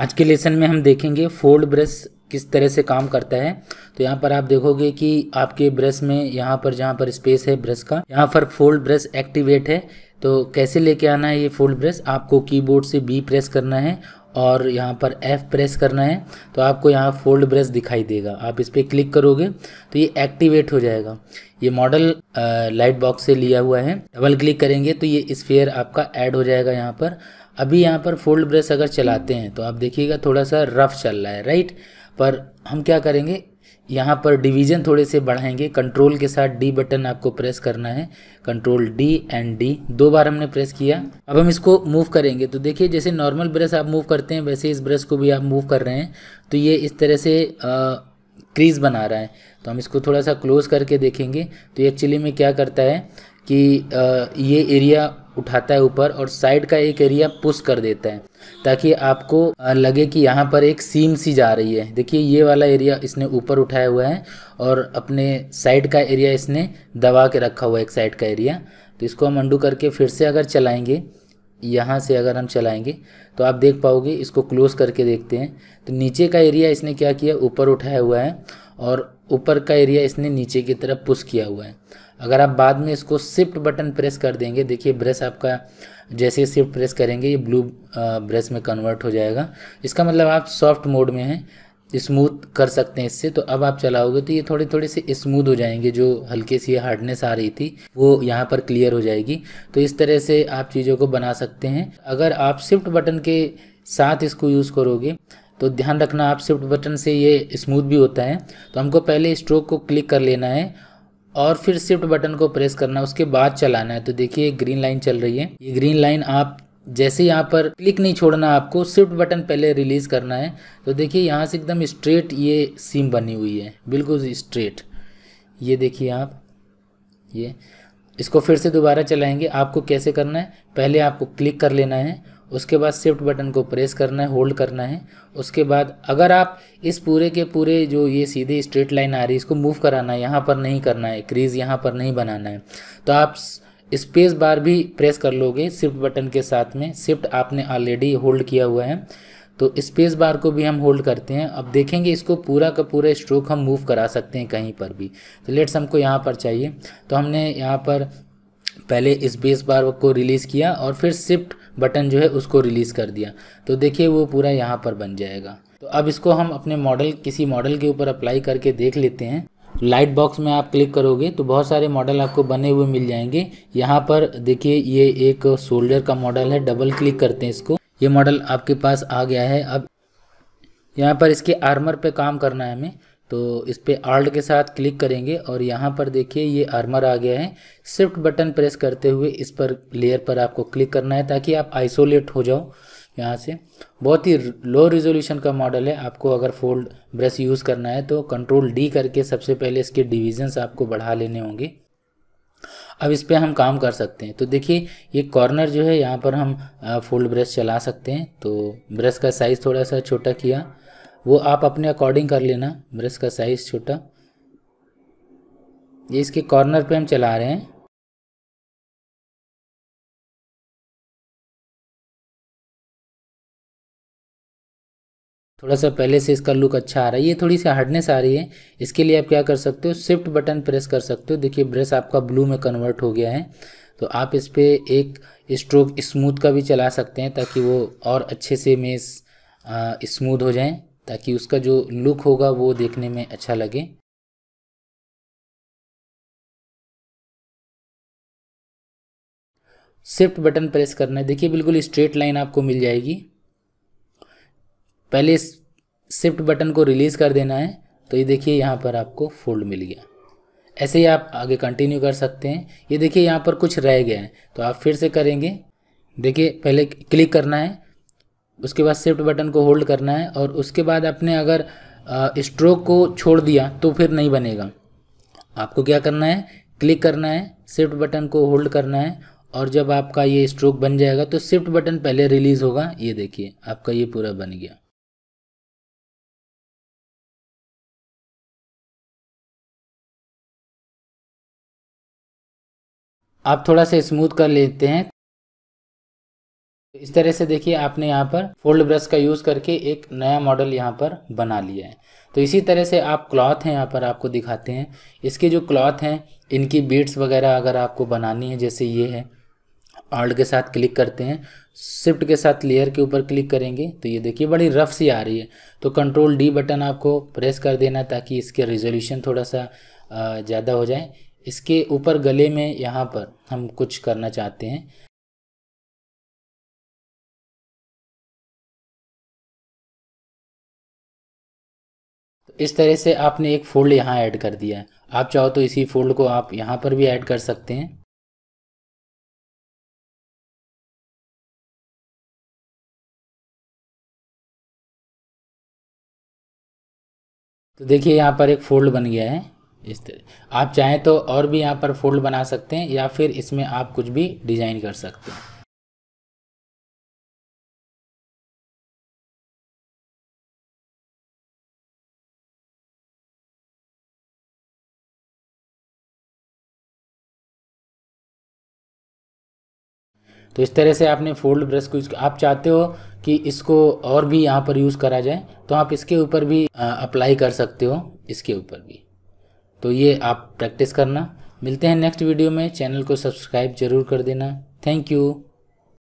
आज के लेसन में हम देखेंगे फोल्ड ब्रश किस तरह से काम करता है तो यहाँ पर आप देखोगे कि आपके ब्रश में यहाँ पर जहाँ पर स्पेस है ब्रश का यहाँ पर फोल्ड ब्रश एक्टिवेट है तो कैसे लेके आना है ये फोल्ड ब्रश आपको कीबोर्ड से बी प्रेस करना है और यहाँ पर एफ़ प्रेस करना है तो आपको यहाँ फोल्ड ब्रश दिखाई देगा आप इस पर क्लिक करोगे तो ये एक्टिवेट हो जाएगा ये मॉडल लाइट बॉक्स से लिया हुआ है डबल क्लिक करेंगे तो ये स्फेयर आपका ऐड हो जाएगा यहाँ पर अभी यहाँ पर फोल्ड ब्रश अगर चलाते हैं तो आप देखिएगा थोड़ा सा रफ चल रहा है राइट पर हम क्या करेंगे यहाँ पर डिवीज़न थोड़े से बढ़ाएंगे कंट्रोल के साथ डी बटन आपको प्रेस करना है कंट्रोल डी एंड डी दो बार हमने प्रेस किया अब हम इसको मूव करेंगे तो देखिए जैसे नॉर्मल ब्रश आप मूव करते हैं वैसे इस ब्रश को भी आप मूव कर रहे हैं तो ये इस तरह से क्रीज बना रहा है तो हम इसको थोड़ा सा क्लोज़ करके देखेंगे तो एक्चुअली में क्या करता है कि आ, ये एरिया उठाता है ऊपर और साइड का एक एरिया पुश कर देता है ताकि आपको लगे कि यहाँ पर एक सीम सी जा रही है देखिए ये वाला एरिया इसने ऊपर उठाया हुआ है और अपने साइड का एरिया इसने दबा के रखा हुआ है एक साइड का एरिया तो इसको हम अंडू करके फिर से अगर चलाएँगे यहाँ से अगर हम चलाएंगे तो आप देख पाओगे इसको क्लोज़ करके देखते हैं तो नीचे का एरिया इसने क्या किया ऊपर उठाया हुआ है और ऊपर का एरिया इसने नीचे की तरफ पुश किया हुआ है अगर आप बाद में इसको शिफ्ट बटन प्रेस कर देंगे देखिए ब्रश आपका जैसे ही शिफ्ट प्रेस करेंगे ये ब्लू ब्रश में कन्वर्ट हो जाएगा इसका मतलब आप सॉफ्ट मोड में हैं स्मूथ कर सकते हैं इससे तो अब आप चलाओगे तो ये थोड़े थोड़े से स्मूथ हो जाएंगे जो हल्के सी हार्डनेस आ रही थी वो यहाँ पर क्लियर हो जाएगी तो इस तरह से आप चीज़ों को बना सकते हैं अगर आप शिफ्ट बटन के साथ इसको यूज़ करोगे तो ध्यान रखना आप शिफ्ट बटन से ये स्मूथ भी होता है तो हमको पहले स्ट्रोक को क्लिक कर लेना है और फिर शिफ्ट बटन को प्रेस करना है उसके बाद चलाना है तो देखिए ग्रीन लाइन चल रही है ये ग्रीन लाइन आप जैसे यहाँ पर क्लिक नहीं छोड़ना आपको शिफ्ट बटन पहले रिलीज़ करना है तो देखिए यहाँ से एकदम स्ट्रेट ये सीम बनी हुई है बिल्कुल स्ट्रेट ये देखिए आप ये इसको फिर से दोबारा चलाएंगे आपको कैसे करना है पहले आपको क्लिक कर लेना है उसके बाद शिफ्ट बटन को प्रेस करना है होल्ड करना है उसके बाद अगर आप इस पूरे के पूरे जो ये सीधे स्ट्रेट लाइन आ रही है इसको मूव कराना है यहाँ पर नहीं करना है क्रीज यहाँ पर नहीं बनाना है तो आप स्पेस बार भी प्रेस कर लोगे शिफ्ट बटन के साथ में शिफ्ट आपने ऑलरेडी होल्ड किया हुआ है तो स्पेस बार को भी हम होल्ड करते हैं अब देखेंगे इसको पूरा का पूरा स्ट्रोक हम मूव करा सकते हैं कहीं पर भी तो लेट्स हमको यहाँ पर चाहिए तो हमने यहाँ पर पहले बेस बार को रिलीज़ किया और फिर शिफ्ट बटन जो है उसको रिलीज़ कर दिया तो देखिए वो पूरा यहाँ पर बन जाएगा तो अब इसको हम अपने मॉडल किसी मॉडल के ऊपर अप्लाई करके देख लेते हैं लाइट बॉक्स में आप क्लिक करोगे तो बहुत सारे मॉडल आपको बने हुए मिल जाएंगे यहाँ पर देखिए ये एक सोल्जर का मॉडल है डबल क्लिक करते हैं इसको ये मॉडल आपके पास आ गया है अब यहाँ पर इसके आर्मर पे काम करना है हमें तो इस पर आल्ट के साथ क्लिक करेंगे और यहाँ पर देखिए ये आर्मर आ गया है स्विफ्ट बटन प्रेस करते हुए इस पर लेयर पर आपको क्लिक करना है ताकि आप आइसोलेट हो जाओ यहाँ से बहुत ही लो रिजोल्यूशन का मॉडल है आपको अगर फोल्ड ब्रश यूज़ करना है तो कंट्रोल डी करके सबसे पहले इसके डिविजन्स आपको बढ़ा लेने होंगे अब इस पर हम काम कर सकते हैं तो देखिए ये कॉर्नर जो है यहाँ पर हम फोल्ड ब्रश चला सकते हैं तो ब्रश का साइज़ थोड़ा सा छोटा किया वो आप अपने अकॉर्डिंग कर लेना ब्रश का साइज़ छोटा ये इसके कॉर्नर पे हम चला रहे हैं थोड़ा सा पहले से इसका लुक अच्छा आ रहा है ये थोड़ी सी हार्डनेस आ रही है इसके लिए आप क्या कर सकते हो शिफ्ट बटन प्रेस कर सकते हो देखिए ब्रश आपका ब्लू में कन्वर्ट हो गया है तो आप इस पर एक स्ट्रोक स्मूथ का भी चला सकते हैं ताकि वो और अच्छे से मेस स्मूथ हो जाएं ताकि उसका जो लुक होगा वो देखने में अच्छा लगे शिफ्ट बटन प्रेस करना है देखिए बिल्कुल स्ट्रेट लाइन आपको मिल जाएगी पहले शिफ्ट बटन को रिलीज़ कर देना है तो ये देखिए यहाँ पर आपको फोल्ड मिल गया ऐसे ही आप आगे कंटिन्यू कर सकते हैं ये देखिए यहाँ पर कुछ रह गया है तो आप फिर से करेंगे देखिए पहले क्लिक करना है उसके बाद शिफ्ट बटन को होल्ड करना है और उसके बाद आपने अगर स्ट्रोक को छोड़ दिया तो फिर नहीं बनेगा आपको क्या करना है क्लिक करना है शिफ्ट बटन को होल्ड करना है और जब आपका ये स्ट्रोक बन जाएगा तो शिफ्ट बटन पहले रिलीज़ होगा ये देखिए आपका ये पूरा बन गया आप थोड़ा सा स्मूथ कर लेते हैं इस तरह से देखिए आपने यहाँ पर फोल्ड ब्रश का यूज़ करके एक नया मॉडल यहाँ पर बना लिया है तो इसी तरह से आप क्लॉथ हैं यहाँ पर आपको दिखाते हैं इसके जो क्लॉथ हैं इनकी बीट्स वगैरह अगर आपको बनानी है जैसे ये है ऑल्ट के साथ क्लिक करते हैं शिफ्ट के साथ लेयर के ऊपर क्लिक करेंगे तो ये देखिए बड़ी रफ सी आ रही है तो कंट्रोल डी बटन आपको प्रेस कर देना ताकि इसके रिजोल्यूशन थोड़ा सा ज़्यादा हो जाए इसके ऊपर गले में यहाँ पर हम कुछ करना चाहते हैं तो इस तरह से आपने एक फोल्ड यहाँ ऐड कर दिया है आप चाहो तो इसी फोल्ड को आप यहाँ पर भी ऐड कर सकते हैं तो देखिए यहाँ पर एक फोल्ड बन गया है इस तरह आप चाहें तो और भी यहाँ पर फोल्ड बना सकते हैं या फिर इसमें आप कुछ भी डिज़ाइन कर सकते हैं तो इस तरह से आपने फोल्ड ब्रश को आप चाहते हो कि इसको और भी यहाँ पर यूज़ करा जाए तो आप इसके ऊपर भी अप्लाई कर सकते हो इसके ऊपर भी तो ये आप प्रैक्टिस करना मिलते हैं नेक्स्ट वीडियो में चैनल को सब्सक्राइब जरूर कर देना थैंक यू